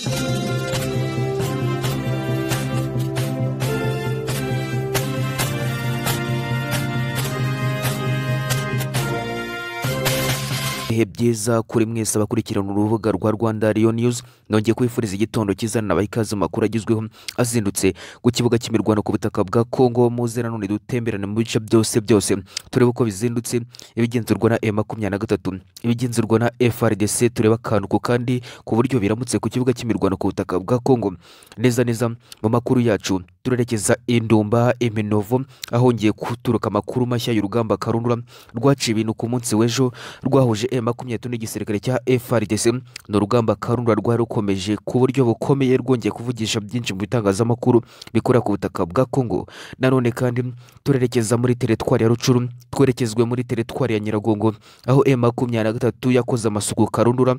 Thank you. bihe byiza kuri mwese abakurikirana urubuga rwa rwanda riyo niyuzi nongeye kwifuriza igitondo cyiza nabaha ikaze mu makuru agezweho azindutse ku kibuga cy'imirwano ku butaka bwa kongo muze nanone dutemberane mu bice byose byose turebe uko bizindutse ibigenzurwa na e makumyabiri na gatatu ibigenzurwa na frdc turebe akantu ku kandi ku buryo biramutse ku kibuga cy'imirwano ku butaka bwa kongo neza neza mu makuru yacu turerekeza indumba iminovo ahongeye kuturuka amakuru mashya y'urugamba karundura rwaciye ibintu ku munsi w'ejo rwahuje e makumyabiri n'igisirikare cya FARDC ni urugamba karunda rwari rukomeje ku buryo bukomeye rwongeye kuvugisha byinshi mu bitangazamakuru bikora ku butaka bwa Congo nanone kandi turerekeza muri teritwari ya Rucuru twerekezwe muri teritwari ya Nyiragongo aho e makumyabiri na gatatu yakoze amasuku karundura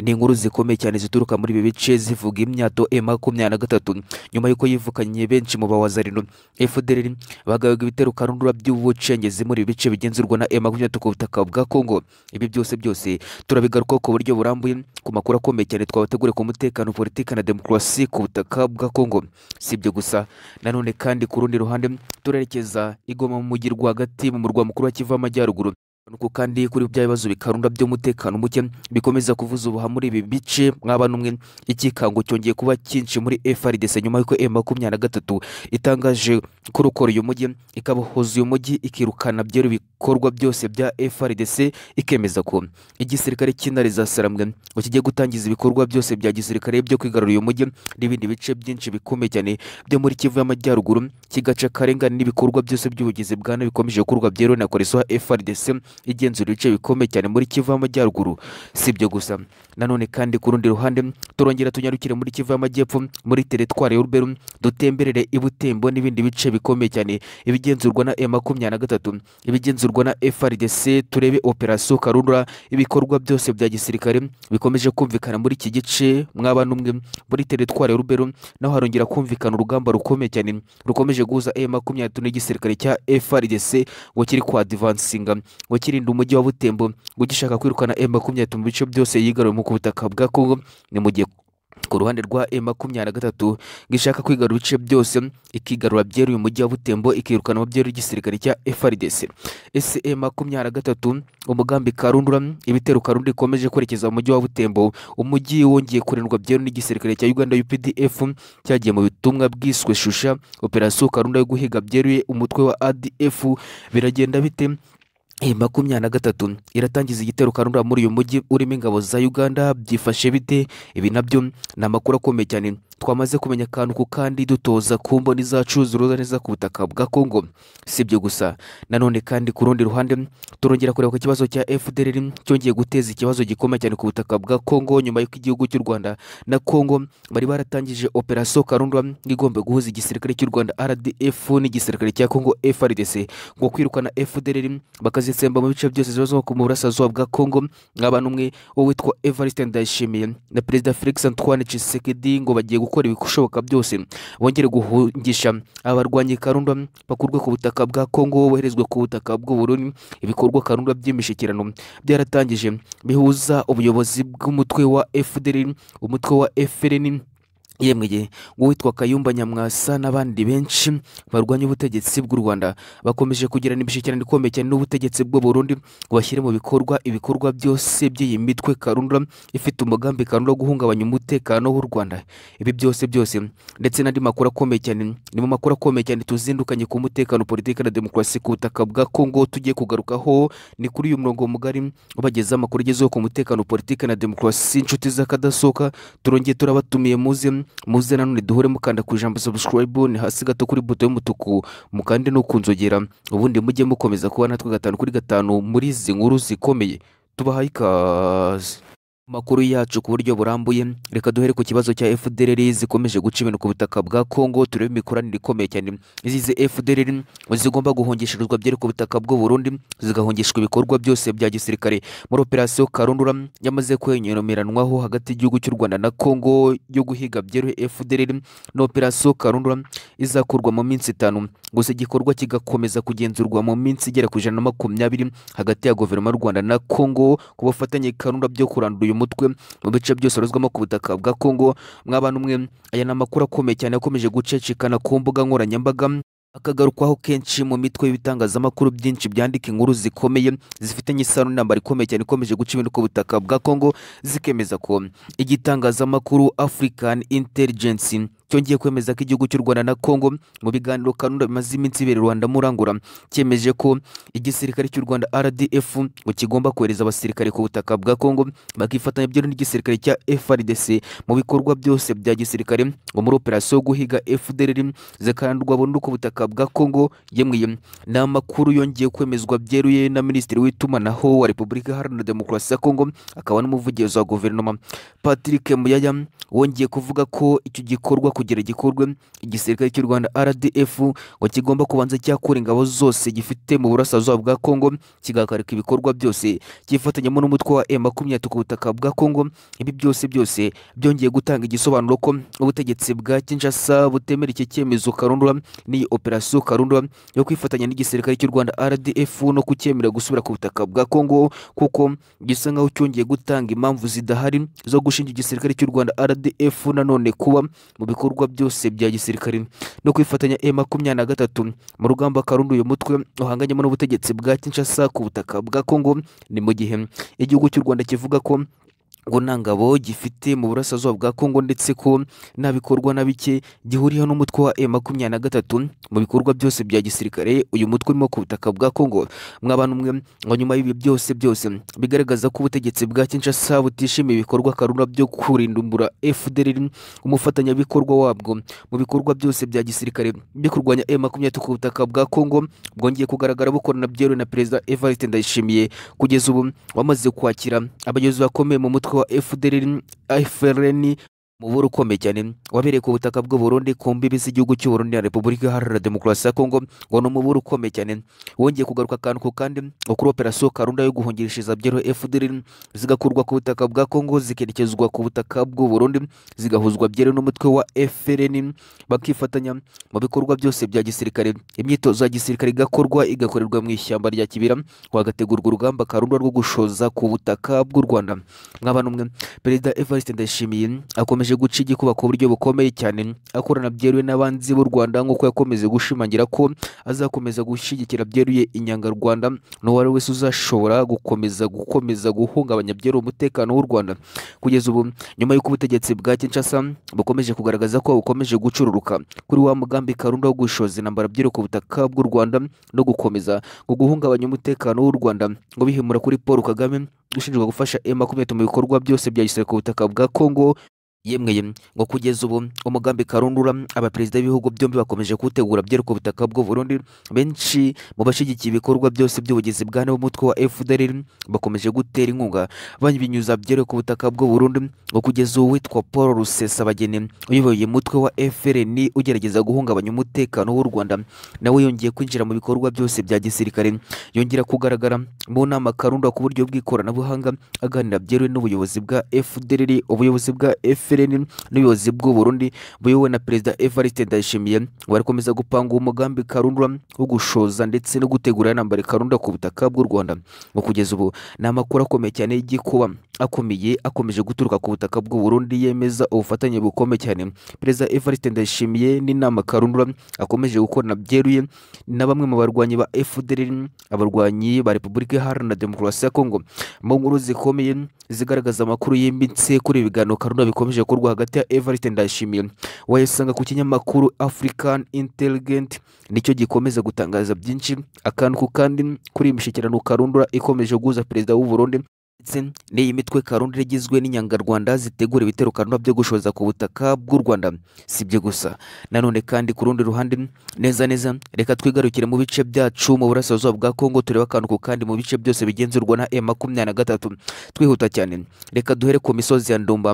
ni inkuru zikomeye cyane zituruka muri ibi bice zivuga imyato e makumyabiri na gatatu nyuma y'uko yivukanye benshi mu bawazarino efuderi bagabaga ibitero karundura by'ubucengezi muri ibi bice bigenzurwa na e makumyabiri ku butaka bwa kongo ibi byose byose turabigarukaho ku buryo burambuye ku makuru akomeye cyane twabategure ku mutekano politiki na demokarasi ku butaka bwa kongo si ibyo gusa nanone kandi ku rundi ruhande turerekeza igoma mu mujyi rwagati mu murwa mukuru wa kivu amajyaruguru nuko kandi kuri bya bibazo bikarunda by'umutekano muke bikomeza kuvuza ubuha muri ibi bice mwaba n'umwe ikikango cyongeye kuba cyinshi muri FRDC nyuma y'uko e makumyabiri na gatatu itangaje kurokora uyu mujyi ikabahoza uyu mujyi ikirukana byero ibikorwa byose bya FRDC ikemeza ko igisirikare cy'intare za Saramwe ngo kijye gutangiza ibikorwa byose bya gisirikare byo kwigarura uyu mujyi n'ibindi bice byinshi bikomeye cyane byo muri Kivu y'Amajyaruguru kigaca akarengane n'ibikorwa byose by'ubugizi bwa nabi bikomeje gukorwa byero na Koreswa FRDC igenzura ibice bikomeye cyane muri kivu y'amajyaruguru si ibyo gusa nanone kandi ku rundi ruhande turongera tunyarukire muri kivu y'amajyepfo muri teretwari y'uruberu dutemberere i n'ibindi bice bikomeye cyane ibigenzurwa na e makumyabiri na gatatu ibigenzurwa na frdc turebe operasiyo karundura ibikorwa byose bya gisirikare bikomeje kumvikana muri iki gice mwaba n'umwe muri teretwari y'uruberu naho harongera kumvikana urugamba rukomeye cyane rukomeje guhuza e makumyabiri n'igisirikare cya frdc ngo kiri kwadivansinga ngo kirinda umujyi wa butembo ngo gishaka kwirukana emu makumyabiri mu bice byose yigaruye ku butaka bwa kongo ni mu gihe ku ruhande rwa e makumyabiri na gatatu gishaka kwigarura ibice byose ikigarura byeruye umujyi wa butembo ikirukana ababyeyi igisirikare cya frdc ese e makumyabiri na gatatu umugambi karundura ibitero karundura ikomeje kwerekeza mu mujyi wa butembo umujyi wongeye kurindwa byeru n'igisirikare cya uganda updf cyagiye mu bitumwa bwiswe shusha operasiyo karundura yo guhiga byeruye umutwe wa adf biragenda bite makumyabiri na gatatu iratangiza igitero karundura muri uyu mujyi urimo ingabo za uganda byifashe bite ibi nabyo ni amakuru akomeye cyane twamaze kumenya akantu ku kandi dutoza ku mboni zacu ziroza neza ku butaka bwa kongo si ibyo gusa nanone kandi ku rundi ruhande turongera kureba ku kibazo cya fdr cyongeye guteza ikibazo gikomeye cyane ku butaka bwa kongo nyuma y'uko igihugu cy'u rwanda na kongo bari baratangije operasiyo karundwa igomba guhuza igisirikare cy'u rwanda rdf n'igisirikare cya kongo frdc ngo kwirukana fdr bakazitsemba mu bice byose zibazo mu burasirazuba bwa kongo nk'abantu umwe wo evariste ndayishimiye na perezida felix antoine cisekedi ngo bagiye gukora ibishoboka byose bongere guhungisha abarwanyi karundwa bakurwe ku butaka bwa kongo boherezwa ku butaka bw'uburundi ibikorwa karundwa by'imishyikirano byaratangije bihuza ubuyobozi bw'umutwe wa fdr umutwe wa frn yemwe uwitwa kayumba nyamwasa n'abandi benshi barwanya ubutegetsi bw'u rwanda bakomeje kugirana imishyikirano ikomeye cyane n'ubutegetsi bw'u burundi ngo bashyire mu bikorwa ibikorwa byose by'iyi mitwe karundura ifite umugambi karundura wo guhungabanya umutekano w'u rwanda ibi byose byose ndetse n'andi makuru akomeye cyane ni mu makuru akomeye cyane tuzindukanye ku mutekano politiki na demokarasi ku butaka bwa kongo tugiye kugarukaho ni kuri uyu murongo mugari ubagezaho amakuru agezeho ku mutekano politiki na demokarasi inshuti z'akadasohoka turongeye turabatumiye muze muze nanone duhure mukanda ku ijambo sabusikarayibu ni hasi gato kuri buto y'umutuku mukande no kunzogera ubundi mujye mukomeza kuba natwe gatanu kuri gatanu muri izi nkuru zikomeye tubahaye ikaze makuru yacu ku buryo burambuye reka duhere ku kibazo cya FDLR zikomeje guca ibintu ku butaka bwa Kongo turebe imikoranire ikomeye cyane izize FDLR zigomba guhongesherezwa byari ku butaka bw'u Burundi zigahongeshwa ibikorwa byose bya gisirikare muri operasiyo Karundura yamaze kwenyumiranwaho hagati y'igihugu cy'u Rwanda na Kongo yo guhiga byari FDLR na operasiyo Karundura izakorwa mu minsi itanu gusa igikorwa kigakomeza kugenzurwa mu minsi igera ku ijana na makumyabiri hagati ya guverinoma y'u Rwanda na Kongo ku bufatanye Karundura byo kurandura uyu umutwe mu bice byose ruswamo ku butaka bwa kongo mwabana umwe aya ni amakuru akomeye cyane akomeje gucecekana ku mbuga nkoranyambaga akagarukwaho kenshi mu mitwe y'ibitangazamakuru byinshi byandika inkuru zikomeye zifitanye isano n'intambara ikomeye cyane ikomeje guca ibintu ku butaka bwa kongo zikemeza ko igitangazamakuru african intelligence cyongeye kwemeza ko igihugu cy'u Rwanda na Congo mu biganiro kanunda bimaze iminsi bibera Rwanda murangura cyemeje ko igisirikare cy'u Rwanda RDF ngo kigomba kohereza abasirikare ku butaka bwa Congo bakifatanya byo n'igisirikare cya FARDC mu bikorwa byose bya gisirikare ngo muri operasiyo yo guhiga FDLR zikarandurwa burundu ku butaka bwa Congo yemwe ni amakuru yongeye kwemezwa byeruye na Minisitiri w'itumanaho wa Repubulika Iharanira Demokarasi ya Kongo akaba n'umuvugizi wa guverinoma Patrick Muyaya wongeye kuvuga ko icyo gikorwa kugira igikorwe igisirikare cy'u rwanda rdf ngo kigomba kubanza cyakura ingabo zose gifite mu burasirazuba bwa kongo kigahagarika ibikorwa byose cyifatanyamo n'umutwe wa m makumyabiri ku butaka bwa kongo ibi byose byose byongeye gutanga igisobanuro ko ubutegetsi bwa kinshasa butemera iki cyemezo karundura n'iyi operasiyo karundura yo kwifatanya n'igisirikare cy'u rwanda rdf no kucyemera gusubira ku butaka bwa kongo kuko gisa nk'aho cyongeye gutanga impamvu zidahari zo gushinga igisirikare cy'u rwanda rdf nanone kuba mu bikorwa bikorwa byose bya gisirikare no kwifatanya e makumyabiri na gatatu mu rugamba karundi uyu mutwe uhanganyemo n'ubutegetsi bwa kinshasa ku butaka bwa kongo ni mu gihe igihugu cy'u rwanda kivuga ko ngo nta ngabo gifite mu burasirazuba bwa kongo ndetse ko nta bikorwa na bike gihuriyeho n'umutwe wa e makumyabiri na gatatu mu bikorwa byose bya gisirikare uyu mutwe urimo ku butaka bwa kongo mwabana umwe ngo nyuma y'ibi byose byose bigaragaza ko ubutegetsi bwa kinshasa butishimiye ibikorwa karura byo kurindumbura fdr umufatanyabikorwa wabwo mu bikorwa byose bya gisirikare byo kurwanya e makumyabiri ku butaka bwa kongo bwongeye kugaragara bukorana byeruwe na perezida evariste ndayishimiye kugeza ubu wamaze kwakira abayobozi bakomeye mu mutwe kwa FDLN, FRN umuburo ukomeye cyane wabereye ku butaka bw'u Burundi ku mbibi z'igihugu cy'u Burundi na Repubulika Iharanira Demokarasi ya Kongo ngo ni umuburo ukomeye cyane wongeye kugaruka akantu ku kandi ngo kuri operasiyo karunda yo guhungishiriza byero FDL zigakurwa ku butaka bwa Kongo zikerekezwa ku butaka bw'u Burundi zigahuzwa byero n'umutwe wa FRN bakifatanya mu bikorwa byose bya gisirikare imyitozo ya gisirikare igakorwa igakorerwa mu ishyamba rya Kibira hagategurwa urugamba karunda rwo gushoza ku butaka bw'u Rwanda mwaba umwe perezida Evariste Ndayishimiye akomeje yakomeje guca igikuba ku buryo bukomeye cyane akorana byeruye n'abanzi b'u Rwanda nk'uko yakomeje gushimangira ko azakomeza gushyigikira byeruye inyangarwanda n'uwari wese uzashobora gukomeza gukomeza guhungabanya byeruye umutekano w'u Rwanda kugeza ubu nyuma y'uko ubutegetsi bwa Kinshasa bukomeje kugaragaza ko bukomeje gucururuka kuri wa mugambi karunda wo gushoza intambara byeruye ku butaka bw'u Rwanda no gukomeza guhungabanya umutekano w'u Rwanda ngo bihimura kuri Paul Kagame ushinjwa gufasha M makumyabiri mu bikorwa byose bya gisirikare ku butaka bwa Congo yemeye ngo kugeza ubu umugambi karundura abaperezida b'ibihugu byombi bakomeje kuwutegura byereka butaka bw'u Burundi benshi mu bashyigikiye ibikorwa byose by'ubugizi bwa nabi umutwe wa FDLR bakomeje gutera inkunga babinyuza ku butaka bw'u Burundi ngo kugeza ubu witwa Paul Rusesabageni uyoboye umutwe wa FRN ugerageza guhungabanya umutekano w'u Rwanda nawe yongeye kwinjira mu bikorwa byose bya gisirikare yongera kugaragara mu nama karundura ku buryo bw'ikoranabuhanga aganira byeruye n'ubuyobozi bwa FDLR ubuyobozi bwa FRN efuperi n'ubuyobozi bw'u burundi buyobowe na perezida evariste ndayishimiye barakomeza gupanga umugambi karundura wo gushoza ndetse no gutegura intambara karundura ku butaka bw'u rwanda ngo kugeza ubu ni amakuru akomeye cyane y'igikuba akomeye akomeje guturuka ku butaka bw'u Burundi yemeza ubufatanye bukomeye cyane perezida Evariste Ndayishimiye n'inama karundura akomeje gukorana byeruye na bamwe mu barwanyi ba FDLR abarwanyi ba Repubulika Iharanira Demokarasi ya Kongo mu nkuru zikomeye zigaragaza amakuru yimbitse kuri ibiganiro karundura bikomeje gukorwa hagati ya Evariste Ndayishimiye wayisanga ku kinyamakuru African Intelligent nicyo gikomeza gutangaza byinshi akantu kandi kuri iyi mishyikirano karundura ikomeje guhuza perezida w'u Burundi ndetse n'iyi mitwe karunda igizwe n'inyangarwanda zitegura ibitero byo gushoza ku butaka bw'u rwanda si gusa nanone kandi ku rundi ruhande neza neza reka twigarukire mu bice byacu mu burasirazuba bwa kongo turebe akantu ku kandi mu bice byose bigenzurwa na e makumyabiri na gatatu twihuta cyane reka duhere ku misozi ya ndumba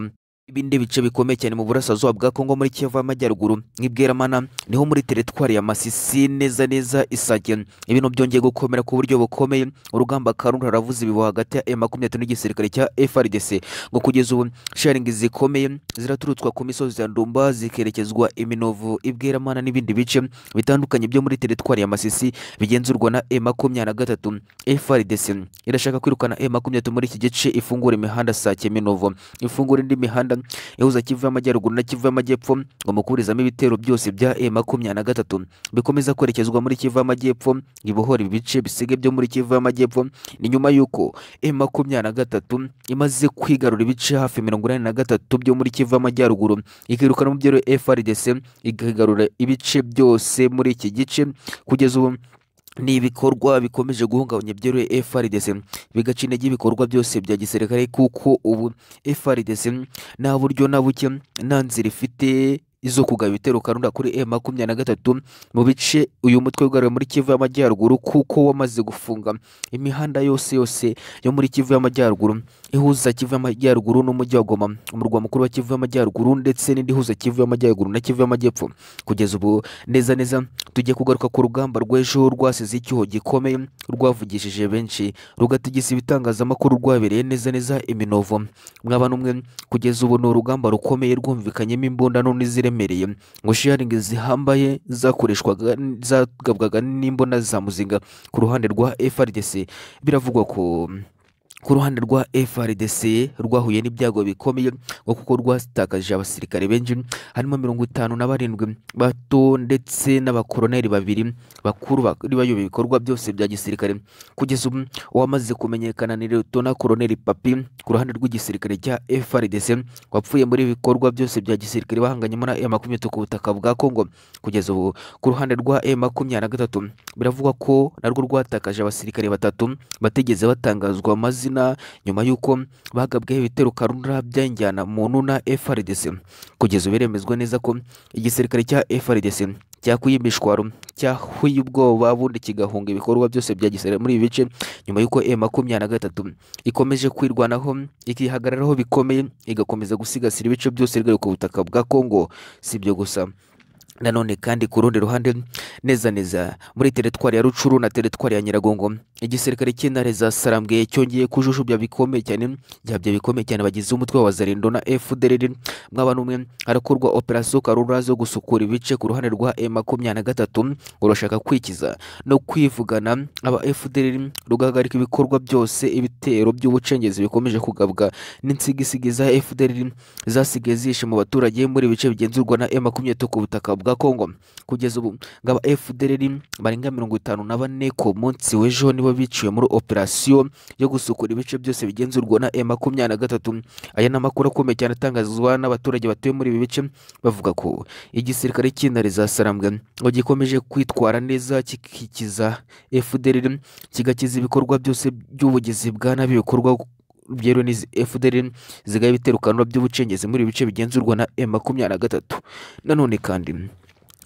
ibindi bice bikomeye cyane mu burasirazuba bwa Kongo muri Kivu y'Amajyaruguru nk'ibweramana niho muri teritwari ya Masisi neza neza isage ibintu byongeye gukomera ku buryo bukomeye urugamba Karundo ravuze ibibo hagati ya M23 n'igisirikare cya FRDC ngo kugeza ubu sharing zikomeye ziraturutswa ku misozi ya Ndumba zikerekezwa iminovu ibweramana n'ibindi bice bitandukanye byo muri teritwari ya Masisi bigenzurwa na M23 FRDC irashaka kwirukana M23 muri iki gice ifungura imihanda Sake Minovu ifungura indi mihanda yahuza kivu y'amajyaruguru na kivu y'amajyepfo ngo mukurizamo ibitero byose bya e makumyabiri na gatatu bikomeza kwerekezwa muri kivu y'amajyepfo ibohora ibice bisiga byo muri kivu y'amajyepfo ni nyuma y'uko e makumyabiri na gatatu imaze kwigarura ibice hafi mirongo inani na gatatu byo muri kivu y'amajyaruguru ikirukana mu byero frdc ikigarura ibice byose muri iki gice kugeza ubu ni ibikorwa bikomeje guhungabanya byoroheye FRDC bigaca intege ibikorwa byose bya gisirikare kuko ubu FRDC nta buryo na buke nta nzira ifite izo kugaba ibitero karunda kuri M e makumyabiri na gatatu mu bice uyu mutwe ugarura muri Kivu y'Amajyaruguru kuko wamaze gufunga imihanda yose yose yo muri Kivu y'Amajyaruguru ihuza Kivu y'amajyaruguru n'umujyi wa Goma umurwa mukuru wa Kivu y'amajyaruguru ndetse n'indi ihuza Kivu y'amajyaruguru na Kivu y'amajyepfo kugeza ubu neza neza tugiye kugaruka ku rugamba rw'ejo rwasize icyuho gikomeye rwavugishije benshi rugatigisa ibitangazamakuru rwabereye neza neza iminovo mwaba n'umwe kugeza ubu ni urugamba rukomeye rwumvikanyemo imbundano ziremereye ngo sharingi zihambaye zakoreshwaga zagabwaga n'imbona za muzinga ku ruhande rwa FRDC biravugwa ko ku ruhande rwa FRDC rwahuye n'ibyago bikomeye ngo kuko rwatakaje abasirikare benshi harimo mirongo itanu na barindwi bato ndetse n'abakoroneri babiri bakuru bayoboye ibikorwa byose bya gisirikare kugeza ubu uwamaze kumenyekana ni Lutona Koroneri Papi ku ruhande rw'igisirikare cya FRDC wapfuye muri ibikorwa byose bya gisirikare bahanganyemo muri e 23 ku butaka bwa Congo kugeza ubu ku ruhande rwa e na gatatu biravugwa ko narwo rwatakaje abasirikare batatu bategeze batangazwa maze amazina nyuma y'uko bagabweho ibitero karundara byayinjyana mu ntuna frdc kugeza ubu biremezwa neza ko igisirikare cya frdc cyakuye imishwaro cyahuye ubwoba bundi kigahunga ibikorwa byose bya gisirikare muri ibi bice nyuma y'uko e makumyabiri na gatatu ikomeje kwirwanaho ikihagararaho bikomeye igakomeza gusigasira ibice byose bigaragara ku butaka bwa Congo si ibyo gusa nanone kandi ku rundi ruhande neza neza muri teritwari ya rucuru na teritwari ya nyiragongo igisirikare cy'intare za sarambwe cyongeye kujujubya bikomeye cyane gihabya bikomeye cyane bagize umutwe wa zarendo na fdr mwaba umwe harakorwa operasiyo karura zo gusukura ibice ku ruhande rwa e makumyabiri na gatatu urashaka kwikiza no kwivugana aba fdr rugahagarika ibikorwa byose ibitero by'ubucengezi bikomeje kugabwa za fdr zasigaye zishe mu baturage muri ibice bigenzurwa na e makumyabiri ku butaka bwa gakongoma kugeza ubu ngaba aba barenga mirongo itanu na bane ku munsi w'ejo nibo biciwe muri operasiyo yo gusukura ibice byose bigenzurwa na e makumyabiri na gatatu aya ni amakuru akomeye cyane atangazwa n'abaturage batuye muri ibi bice bavuga ko igisirikare cy'intare za sarambwe ngo gikomeje kwitwara neza kikikiza efudereri kigakiza ibikorwa byose by'ubugizi bwa nabi bikorwa byeruwe n'izi fdr zigaya ibiterukanwa by'ubucengezi muri ibi bice bigenzurwa na e makumyabiri na gatatu nanone kandi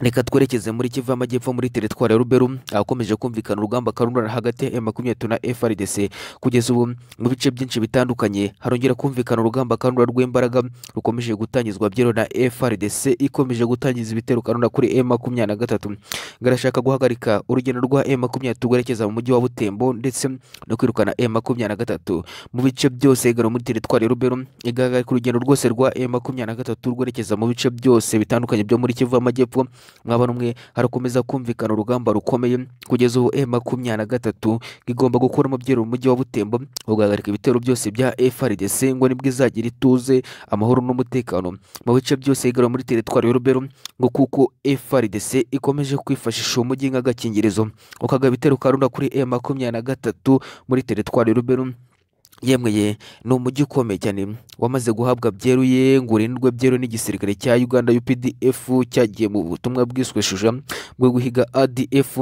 reka twerekeze muri kivu y'amajyepfo muri teritwari ya ruberu ahakomeje kumvikana urugamba karundana hagati ya makumyabiri na frdc kugeza ubu mu bice byinshi bitandukanye harongera kumvikana urugamba karundana rw'imbaraga rukomeje gutangizwa byero na frdc ikomeje gutangiza ibitero karundana kuri e makumyabiri na gatatu garashaka guhagarika urugendo rwa e makumyabiri tugerekeza mu mujyi wa butembo ndetse no kwirukana e makumyabiri na gatatu mu bice byose igana muri teritwari ya ruberu igahagarika urugendo rwose rwa e makumyabiri na gatatu rwerekeza mu bice byose bitandukanye byo muri kivu y'amajyepfo mwaba umwe harakomeza kumvikana urugamba rukomeye kugeza ubu e makumyabiri na gatatu igomba gukora umubyeyi mu mujyi wa butembo ugahagarika ibitero byose bya e FRDC ngo nibwo izagira ituze amahoro n'umutekano mu bice byose higarura muri teritwari y'urubero ngo kuko e FRDC ikomeje kwifashisha uwo mujyi nk'agakingirizo ukagaba ibitero karunda kuri e makumyabiri na gatatu muri teritwari y'urubero yemweye ni umujyi ukomeye cyane wamaze guhabwa byeruye ngo urindwe byeru n'igisirikare cya uganda updf cyagiye mu butumwa bwiswe shuja bwo guhiga adf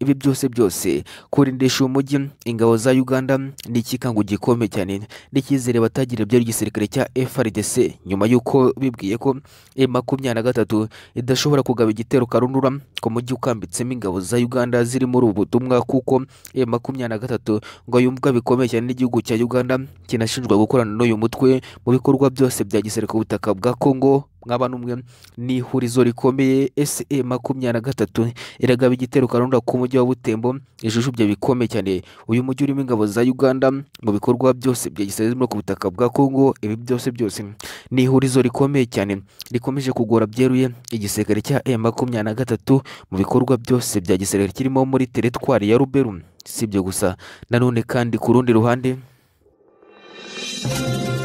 ibi byose byose kurindisha umujyi ingabo za uganda ni ikikango gikomeye cyane n'icyizere batagira byari igisirikare cya frdc nyuma y'uko bibwiye ko e makumyabiri na gatatu idashobora kugaba igitero karundura ku mujyi ukambitsemo ingabo za uganda ziri muri ubu butumwa kuko e makumyabiri na gatatu ngo yumvwa bikomeye cyane n'igihugu cya uganda Rwanda kinashinjwa gukorana n'uyu mutwe mu bikorwa byose bya gisirikare ku butaka bwa Congo mwaba n'umwe ni ihurizo rikomeye se makumyabiri na gatatu iragaba igitero karunda ku mujyi wa butembo ijisho bye bikomeye cyane uyu mujyi urimo ingabo za uganda mu bikorwa byose bya gisirikare no ku butaka bwa congo ibi byose byose ni ihurizo rikomeye cyane rikomeje kugora byeruye igisirikare cya e makumyabiri na gatatu mu bikorwa byose bya gisirikare kirimo muri teritwari ya ruberu si ibyo gusa nanone kandi ku rundi ruhande Thank you.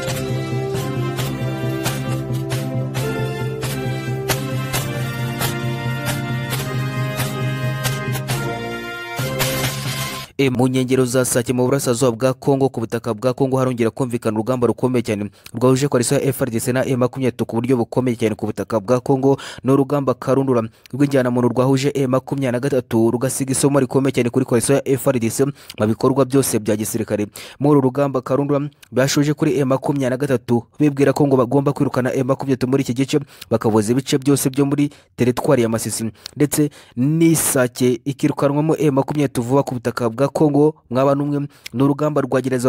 E, mu nkengero za sake mu burasirazuba bwa kongo ku butaka bwa kongo harongera kumvikana urugamba rukomeye cyane rwahuje koalisiyo ya frdc na e makumyatatu ku buryo bukomeye cyane ku butaka bwa kongo n'urugamba karundura rw'injyanamuntu rwahuje e makumyabiri na gatatu rugasiga isomo rikomeye cyane kuri koalisiyo ya frdc mu bikorwa byose bya gisirikare muri uru rugamba karundura bashoje kuri e makumyabiri na gatatu bibwira ko ngo bagomba kwirukana e makumyatatu muri iki gice bakavuza ibice byose byo muri teritwari ya masisi ndetse n'isake ikirukanwamo e makumyatatu vuba ku butaka bwa kongo mwaba n'umwe ni urugamba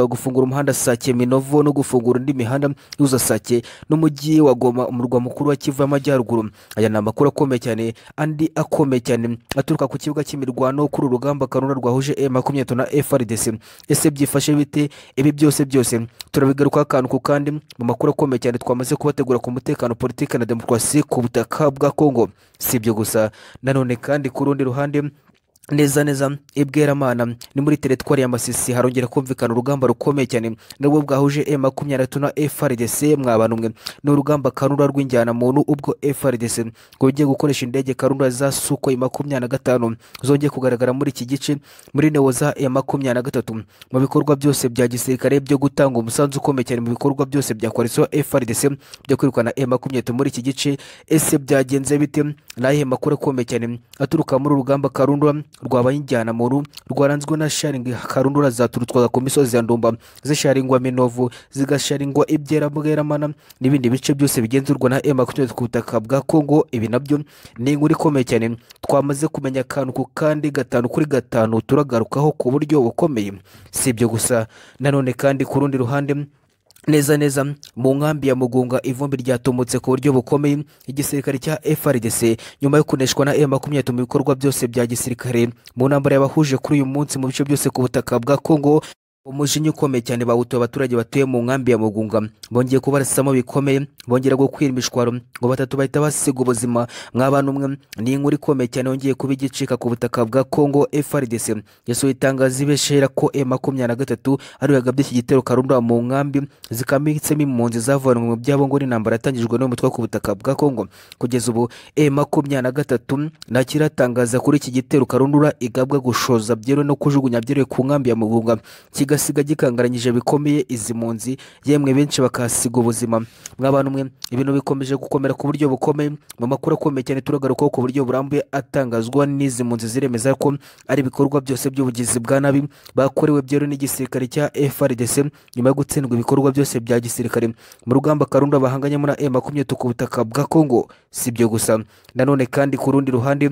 gufungura umuhanda sake minovo no gufungura indi mihanda yuza sake n'umujyi wa goma umurwa mukuru wa kivu y'amajyaruguru aya ni amakuru akomeye cyane andi akomeye cyane aturuka ku kibuga cy'imirwano kuri uru rugamba karunda rwahuje e makumyabiri na e frdc ese byifashe bite ibi byose byose turabigarukaho akantu ku kandi mu makuru akomeye cyane twamaze kubategura ku mutekano politiki na demokarasi ku butaka bwa kongo si ibyo gusa nanone kandi ku rundi ruhande neza neza ibweramana ni muri teritwari ya masisi harongera kumvikana urugamba rukomeye cyane nubwo bwahuje e makumyabiri na gatatu frdc mwabana umwe ni urugamba kanura rw'injyana muntu ubwo frdc ngo rugiye gukoresha indege kanura za suko i makumyabiri na gatanu zongeye kugaragara muri iki gice muri neo za e makumyabiri na gatatu mu bikorwa byose bya gisirikare byo gutanga umusanzu ukomeye cyane mu bikorwa byose bya koalisiyo frdc byo kwirukana e makumyabiri muri iki gice ese byagenze bite ni makuru akomeye cyane aturuka muri urugamba karundwa rwabaye injyana muru rwaranzwe na sharingi karundi rurazaturutwaga ku misozi ya ndumba zisharingwa minovu zigasharingwa ibyera bweramana n'ibindi bice byose bigenzurwa na ema makumyabiri ku butaka bwa kongo ibi nabyo ni inkuru ikomeye cyane twamaze kumenya akantu ku kandi gatanu kuri gatanu turagarukaho ku buryo bukomeye si ibyo gusa nanone kandi ku rundi ruhande neza neza mu nkambi ya mugunga ivumbi ryatumutse ku buryo bukomeye igisirikare cya frdc nyuma yo kuneshwa na e makumyabiri mu bikorwa byose bya gisirikare mu ntambara yabahuje kuri uyu munsi mu bice byose ku butaka bwa kongo umujinya ukomeye cyane bawutuye abaturage batuye mu nkambi ya mugunga bongeye kubarasamo bikomeye bongera gukwira imishwaro ngo batatu bahita basiga ubuzima mwabana umwe ni inkuru ikomeye cyane yongeye kuba igicika ku butaka bwa congo frdc yasohoye itangazo ibeshera ko e makumyabiri na gatatu ariwe yagabye iki gitero karunda mu nkambi zikambitsemo impunzi zavanywe mu byabo ngo n'intambara yatangijwe n'umutwe ku butaka bwa congo kugeza ubu e makumyabiri na gatatu ntakiratangaza kuri iki gitero karundura igabwa gushoza byeruwe no kujugunya byeruwe ku nkambi ya mugunga igasiga gikangaranyije bikomeye izi mpunzi yemwe benshi bakahasiga ubuzima mw'abantu umwe ibintu bikomeje gukomera ku buryo bukomeye mu makuru akomeye cyane turagarukaho ku buryo burambuye atangazwa n'izi mpunzi ziremeza ko ari ibikorwa byose by'ubugizi bwa nabi bakorewe byeruye n'igisirikare cya frdc nyuma yo gutsindwa ibikorwa byose bya gisirikare mu rugamba karunda bahanganye muri e makumyabiri ku butaka bwa kongo si ibyo gusa nanone kandi ku rundi ruhande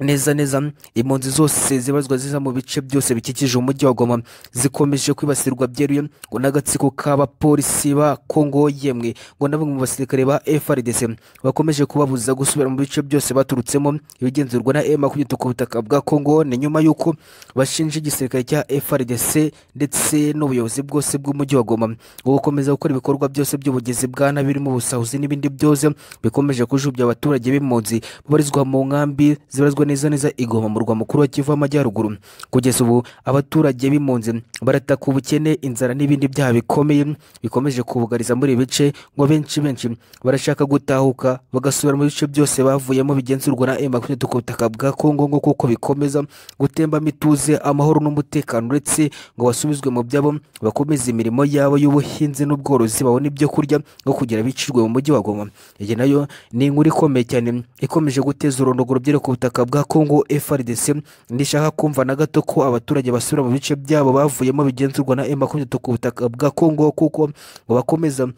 neza neza impunzi zose zibazwa ziza mu bice byose bikikije umujyi wa goma zikomeje kwibasirwa byeruye ngo n'agatsiko k'abapolisi ba kongo yemwe ngo na mu basirikare ba frdc bakomeje kubabuza gusubira mu bice byose baturutsemo ibigenzurwa na ema kugita ku butaka bwa kongo ni nyuma y'uko bashinje igisirikare cya frdc ndetse n'ubuyobozi bwose bw'umujyi wa goma ngo gukomeza gukora ibikorwa byose byubugezi bwa nabi birimo ubusahuzi n'ibindi byose bikomeje kujubya abaturage b'impunzi babarizwa mu nkambi zibarizwa neza neza igoma mu murwa mukuru wa kivu w'amajyaruguru kugeza ubu abaturage b'impunzi barataka ubukene inzara n'ibindi byaha bikomeye bikomeje kubugariza muri ibi bice ngo benshi benshi barashaka gutahuka bagasubira mu bice byose bavuyemo bigenzurwa na emu makumyabiri ku butaka bwa kongo ngo kuko bikomeza gutembamo ituze amahoro n'umutekano uretse ngo basubizwe mu byabo bakomeze imirimo yabo y'ubuhinzi n'ubworozi babone ibyo kurya no kugira bicirwe mu mujyi wa goma iyi nayo ni inkuru ikomeye cyane ikomeje guteza urundogoro byera ku butaka bwa bwa kongo frdc ndishaka kumva na gato ko abaturage basubira mu bice byabo bavuyemo bigenzurwa na ema ku butaka bwa Congo kuko ngo bakomeza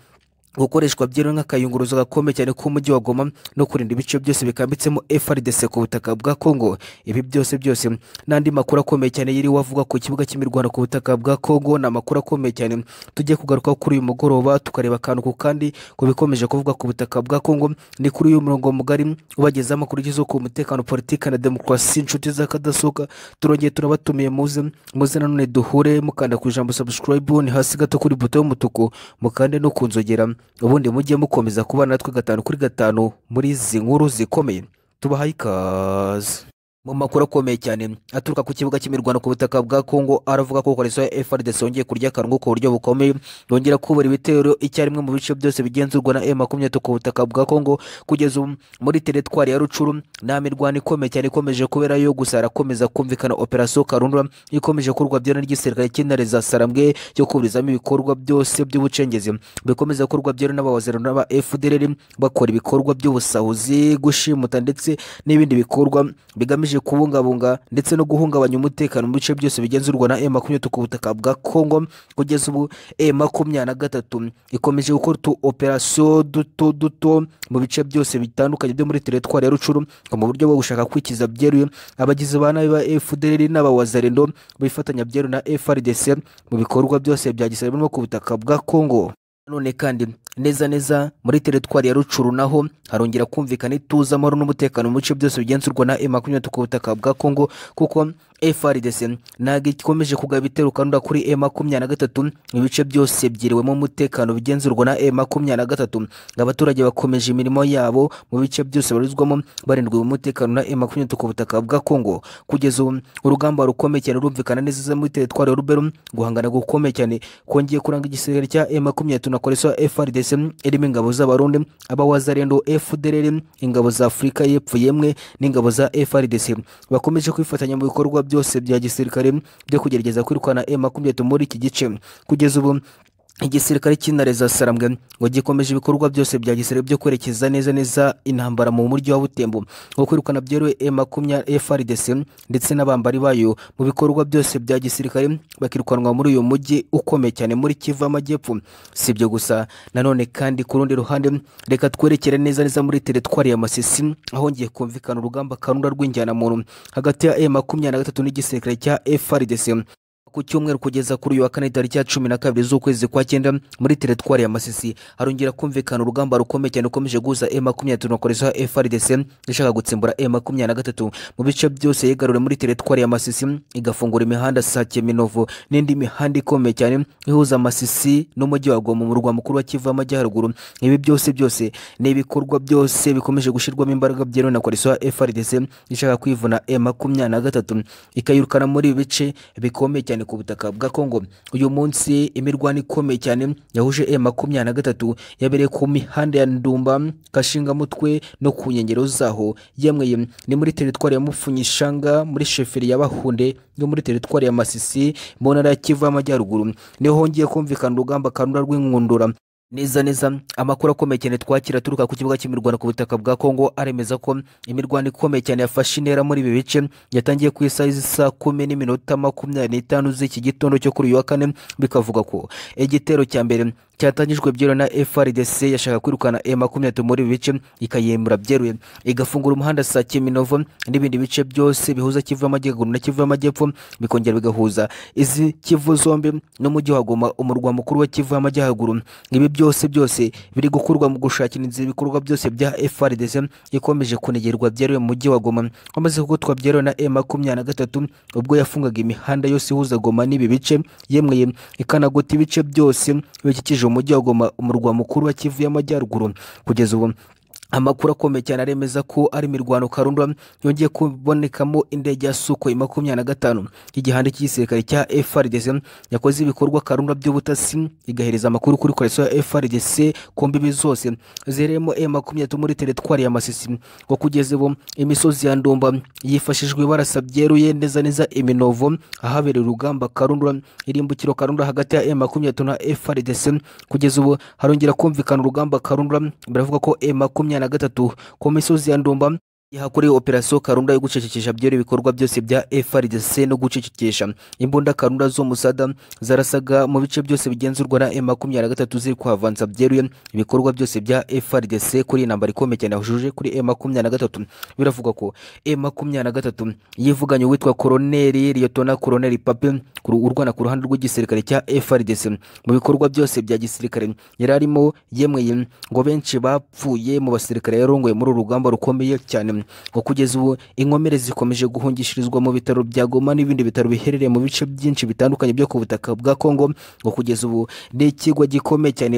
gukoreshwa byero nk'akayunguruzo gakomeye cyane k'umujyi wa goma no kurinda ibice byose bikambitsemo frdc ku butaka bwa congo ibi byose byose n'andi makuru akomeye cyane yiriwe avuga ku kibuga cy'imirwano ku butaka bwa congo ni amakuru akomeye cyane tujye kugaruka kuri uyu mugoroba tukareba akantu ku kandi ku bikomeje kuvuga ku butaka bwa congo ni kuri uyu murongo mugari ubagezaho amakuru ageze ku mutekano politiki na demokarasi inshuti z'akadasohoka turongeye turabatumiye muze muze nanone duhure mukanda ku ijambo subscribe ni hasi gato kuri buto y'umutuku mukande no ku nzogera ubundi mujye mukomeza kuba natwe gatanu kuri gatanu muri izi nkuru zikomeye tubahaye ikaze mu makuru akomeye cyane aturuka ku kibuga cy'imirwano ku butaka bwa kongo aravuga ko koreso ya yongeye kurya akarungu ku buryo bukomeye yongera kubura ibitero icyarimwe mu bice byose bigenzurwa na m eh, makumyabiri ku butaka bwa kongo kugeza muri teretwari ya rucuru nta mirwano ikomeye cyane ikomeje kubera yo gusa arakomeza kumvikana operasiyo karundura ikomeje kurwa byona ry'iserikare cy'intare za sarambwe yo kuburizamo ibikorwa byose by'ubucengezi bikomeza kurwa byona n'abawazero n'aba fdr bakora ibikorwa by'ubusahuzi gushimuta ndetse n'ibindi bikorwa bigamije igamije kubungabunga ndetse no guhungabanya umutekano mu bice byose bigenzurwa na e makumyabiri ku butaka bwa congo kugeza ubu e makumyabiri na gatatu ikomeje gukora utu operasiyo duto duto mu bice byose bitandukanye byo muri teritwari ya rucuru mu buryo bwo gushaka kwikiza byeruye abagizi ba nabi ba fdr n'abawazarendo bifatanya byeru na frdc mu bikorwa byose bya gisirikare ku butaka bwa congo none kandi neza neza muri teritwari ya rucuru naho harongera kumvikana ituze amahoro n'umutekano mu bice byose bigenzurwa na emu makumyabiri ku butaka bwa congo kuko frdc ntabwo ikomeje kugaba ibitero kuri e makumyabiri na gatatu ibice byose byiriwemo umutekano bigenzurwa na e makumyabiri na gatatu abaturage bakomeje imirimo yabo mu bice byose barizwamo barindwi umutekano na emu makumyabiri ku butaka bwa congo kugeza ubu urugamba rukomeye cyane rumvikana neza muri teritwari ya ruberu guhangana gukomeye cyane kongiye kuranga igisirikare cya e makumyabiri na koresha frdc wese irimo ingabo z'abarundi abawazarendo fdrr ingabo za afurika y'epfo yemwe n'ingabo za frdc bakomeje kwifatanya mu bikorwa byose bya gisirikare byo kugerageza kwirukana e makumyabiri muri iki gice kugeza ubu igisirikare cy'intare za sarambwe ngo gikomeje ibikorwa byose bya gisirikare byo kwerekeza neza neza intambara mu mujyi wa butembo nko kwirukana byeruwe e makumyabiri e frdc ndetse n'abambari bayo mu bikorwa byose bya gisirikare bakirukanwa muri uyu mujyi ukomeye cyane muri kivu amajyepfo si ibyo gusa nanone kandi ku rundi ruhande reka twerekere neza neza muri teritwari ya masisi ahongeye kumvikana urugamba kanura rw'injyanamuntu hagati ya e makumyabiri na gatatu n'igisirikare cya e frdc ku cyumweru kugeza kuri uyu wa kane tariki ya cumi na kabiri z'ukwezi kwa cyenda muri teritwari ya masisi harongera kumvikana urugamba rukomeye cyane rukomeje guhuza e makumyabiri tunakoresha e frdc ishaka gutsimbura e makumyabiri na gatatu mu bice byose yigarure muri teritwari ya masisi igafungura imihanda sake minovu n'indi mihanda ikomeye cyane ihuza amasisi n'umujyi wa goma mu murwa mukuru wa kivu y'amajyaruguru ibi byose byose ni ibikorwa byose bikomeje gushyirwamo imbaraga byemewe na koalisiyo e frdc ishaka kwivuna e makumyabiri na gatatu ikayirukana muri ibi bice bikomeye cyane ku butaka bwa kongo uyu munsi imirwano ikomeye cyane yahuje e makumyabiri na gatatu yabereye ku mihanda ya ndumba kashingamutwe no ku nkengero zaho yemweye ni muri teritwari ya mupfunyishanga muri sheferi ya bahunde yo muri teritwari ya masisi mu ntara ya kivu y'amajyaruguru niho hongeye kumvikana urugamba kanura rw'inkundura neza neza amakuru akomeye cyane twakira aturuka ku kibuga cy'imirwano ku butaka bwa kongo aremeza ko imirwano ikomeye cyane yafashe intera muri ibi bice yatangiye ku isaha saa kumi n'iminota makumyabiri n'itanu z'iki gitondo cyo kuri uyu wa kane bikavuga ko igitero cya mbere cyatangijwe byeruye na FRDC yashaka kwirukana e makumyabiri muri ibi bice ikayemura byeruye igafungura umuhanda saa kiminovo n'ibindi bice byose bihuza kivu y'amajyaruguru na kivu y'amajyepfo bikongera bigahuza izi kivu zombi n'umujyi wa goma umurwa mukuru wa kivu y'amajyaruguru ibi byose byose biri gukurwa mu gushakira inzira ibikorwa byose bya FRDC ikomeje kunegerwa byeruye mu mujyi wa goma wamaze kugutwa byeruye na e makumyabiri na gatatu ubwo yafungaga imihanda yose ihuza goma n'ibi bice yemwe ikanagota ibice byose bikikije umujyi wa Goma umurwa mukuru wa Kivu y'Amajyaruguru kugeza ubu amakuru akomeye cyane aremeza ko ari imirwano karundwa yongeye kubonekamo indege ya suko makumyabiri na gatanu y'igihande cy'igisirikare cya frdc yakoze ibikorwa karundwa by'ubutasi igahereza amakuru kuri koreso ya frdc ku mbibi zose zirimo e makumyabiri muri teritwari ya masisi ngo kugeza ubu imisozi ya ndumba yifashijwe ibarasa byeruye neza neza iminovo ahabereye urugamba karundwa irimbukiro karundwa hagati ya e makumyabiri na frdc kugeza ubu harongera kumvikana urugamba karundwa biravuga ko e makumyabiri makumyana gatatu ku misozi ya ndumba yahakorewe operasiyo karunda yo gucecekesha byera ibikorwa byose bya FRDC no gucecekesha imbunda karunda zo musada zarasaga mu bice byose bigenzurwa na M23 ziri kuhavanza byeruye ibikorwa byose bya FRDC kuri intambara ikomeye cyane yahujije kuri m gatatu biravugwa ko m gatatu yivuganye uwitwa Colonel Liyotona Colonel Pape urwana ku ruhande rw'igisirikare cya FRDC mu bikorwa byose bya gisirikare yari arimo yemwe ngo benshi bapfuye mu basirikare yarongoye muri uru rugamba rukomeye cyane ngo kugeza ubu inkomere zikomeje guhungishirizwa mu bitaro bya goma n'ibindi bitaro biherereye mu bice byinshi bitandukanye byo ku butaka bwa kongo ngo kugeza ubu ni ikigwa gikomeye cyane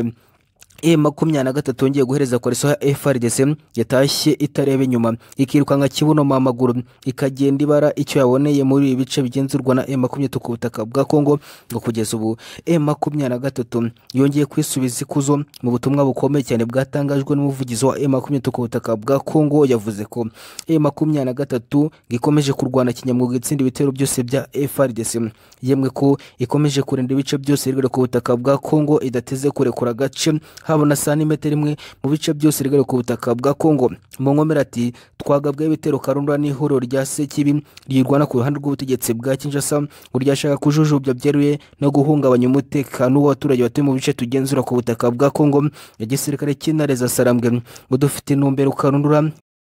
e makumyabiri na gatatu ngiye guhereza koreso ya frdc yatashye itareba inyuma ikirukanka kibuno mu maguru ikagenda ibara icyo yaboneye muri ibi bice bigenzurwa na e makumyabiri ku butaka bwa kongo ngo kugeza ubu e makumyabiri na gatatu yongeye kwisubiza ikuzo mu butumwa bukomeye cyane bwatangajwe n'umuvugizi wa e makumyabiri ku butaka bwa kongo yavuze ko e makumyabiri na gatatu ikomeje kurwana kinyamwuga itsinda ibitero byose bya frdc yemwe ko ikomeje kurinda ibice byose ku butaka bwa kongo idateze kurekura agace habona santimetero imwe mu bice byose rigari ku butaka bwa kongo mu nkomere ati twagabwaho ibitero karundura n'ihuriro rya sekibi rirwana ku ruhande rw'ubutegetsi bwa kinshasa ngo ryashaka kujujubya byeruye no guhungabanya umutekano w'abaturage batuye mu bice tugenzura ku butaka bwa kongo igisirikare cy'intare za sarambwe ngo dufite intumbero karundura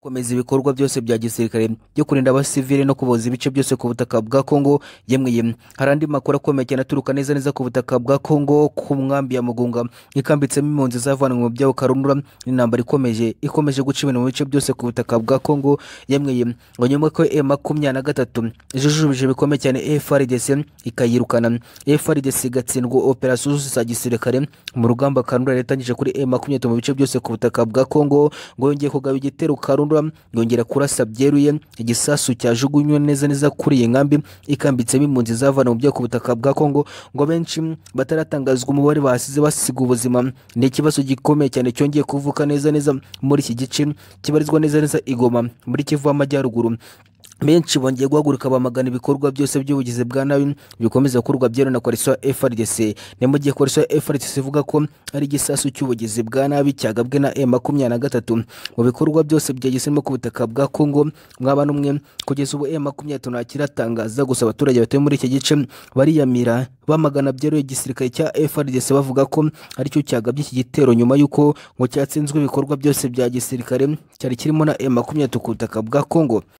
gukomeza ibikorwa byose bya gisirikare byo kurinda abasivili no kuboza ibice byose ku butaka bwa Kongo yemwe yemwe hari andi makuru akomeye cyane aturuka neza neza ku butaka bwa Kongo ku nkambi ya Mugunga ikambitsemo impunzi zavanwe mu byabo Karundura n'intambara ikomeje ikomeje guca ibintu mu bice byose ku butaka bwa Kongo yemwe yemwe nyuma ko E makumyabiri na gatatu ijujubije bikomeye cyane e FRDC ikayirukana e FRDC igatsindwa operasiyo zose za gisirikare mu rugamba Karundura yatangije kuri E makumyabiri mu bice byose ku butaka bwa Kongo ngo yongeye kugaba igitero Karundura ruhurura yongera kurasa byeruye igisasu cyajugunywe neza neza kuri iyi nkambi ikambitsemo impunzi zavana mu byo ku butaka bwa kongo ngo benshi bataratangazwa umubare basize basiga ubuzima ni ikibazo gikomeye cyane cyongeye kuvuka neza neza muri iki gice kibarizwa neza neza igoma muri kivu amajyaruguru benshi bongeye guhaguruka bamagana ibikorwa byose by'ubugizi bwa nabi bikomeza gukorwa byera na koalisiyo ya frdc ni mu gihe koalisiyo ya frdc ivuga ko ari igisasu cy'ubugizi bwa nabi cyagabwe na e makumyabiri na gatatu mu bikorwa byose byagisemo ku butaka bwa kongo mwaba n'umwe kugeza ubu e makumyabiri na gatatu gusa abaturage batuye muri iki gice bariyamira bamagana byeruye igisirikare cya frdc bavuga ko aricyo cyagabye iki gitero nyuma y'uko ngo cyatsinzwe ibikorwa byose bya gisirikare cyari kirimo na e makumyabiri ku butaka bwa kongo